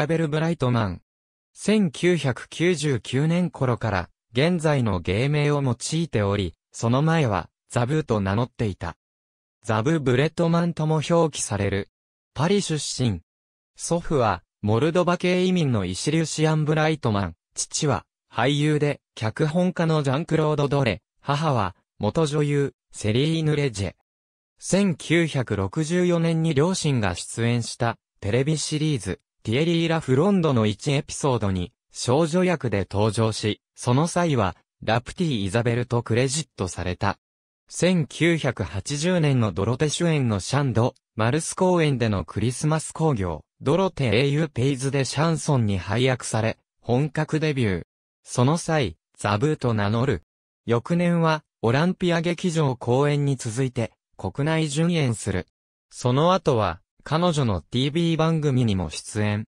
ラベル・ブライトマン。1999年頃から、現在の芸名を用いており、その前は、ザブーと名乗っていた。ザブ・ブレットマンとも表記される。パリ出身。祖父は、モルドバ系移民のイシリュシアン・ブライトマン。父は、俳優で、脚本家のジャンクロード・ドレ。母は、元女優、セリーヌ・レジェ。1964年に両親が出演した、テレビシリーズ、ティエリー・ラ・フロンドの1エピソードに少女役で登場し、その際はラプティ・イザベルとクレジットされた。1980年のドロテ主演のシャンド、マルス公演でのクリスマス興行、ドロテ英雄ペイズでシャンソンに配役され、本格デビュー。その際、ザブーと名乗る。翌年は、オランピア劇場公演に続いて、国内巡演する。その後は、彼女の TV 番組にも出演。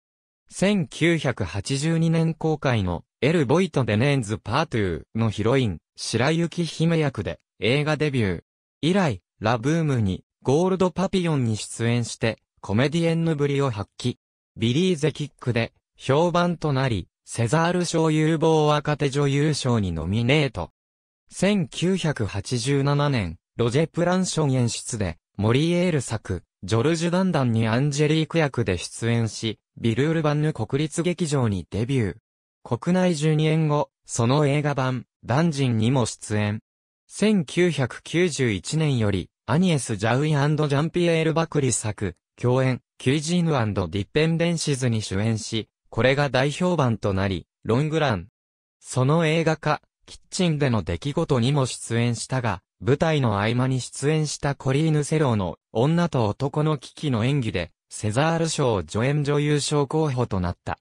1982年公開のエル・ボイト・デネーンズ・パートゥーのヒロイン、白雪姫役で映画デビュー。以来、ラブームに、ゴールドパピヨンに出演して、コメディエンヌぶりを発揮。ビリーゼキックで、評判となり、セザール賞有望若手女優賞にノミネート。1987年、ロジェ・プランション演出で、モリエール作、ジョルジュ・ダンダンにアンジェリーク役で出演し、ビルール・バンヌ国立劇場にデビュー。国内12年後、その映画版、ダンジンにも出演。1991年より、アニエス・ジャウイジャンピエール・バクリ作、共演、キュイジーヌディッペンデンシズに主演し、これが代表版となり、ロングラン。その映画化、キッチンでの出来事にも出演したが、舞台の合間に出演したコリーヌ・セローの女と男の危機の演技で、セザール賞助演女優賞候補となった。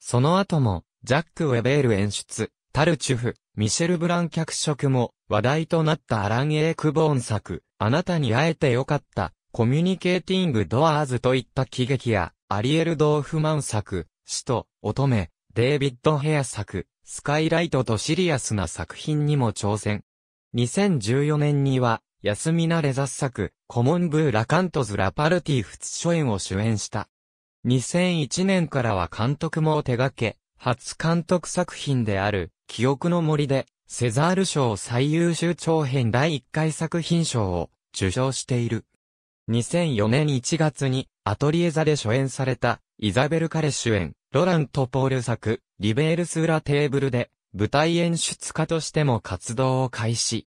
その後も、ジャック・ウェベール演出、タルチュフ、ミシェル・ブラン脚色も話題となったアラン・エークボーン作、あなたに会えてよかった、コミュニケーティング・ドアーズといった喜劇や、アリエル・ドーフマン作、死と、乙女、デイビッド・ヘア作、スカイライトとシリアスな作品にも挑戦。2014年には、休みなレザス作、コモンブーラカントズラパルティフツ初演を主演した。2001年からは監督も手掛け、初監督作品である、記憶の森で、セザール賞最優秀長編第1回作品賞を受賞している。2004年1月にアトリエ座で初演されたイザベル・カレ主演、ロラント・ポール作、リベールスラテーブルで舞台演出家としても活動を開始。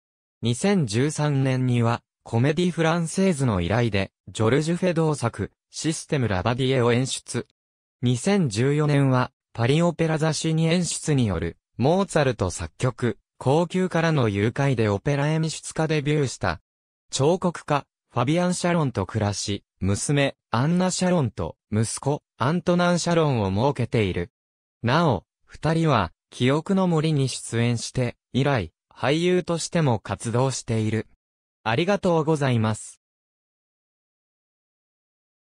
2013年には、コメディフランセーズの依頼で、ジョルジュ・フェドー作、システム・ラバディエを演出。2014年は、パリオペラ雑誌に演出による、モーツァルト作曲、高級からの誘拐でオペラ演出家デビューした。彫刻家、ファビアン・シャロンと暮らし、娘、アンナ・シャロンと、息子、アントナン・シャロンを設けている。なお、二人は、記憶の森に出演して、以来、俳優としても活動している。ありがとうございます。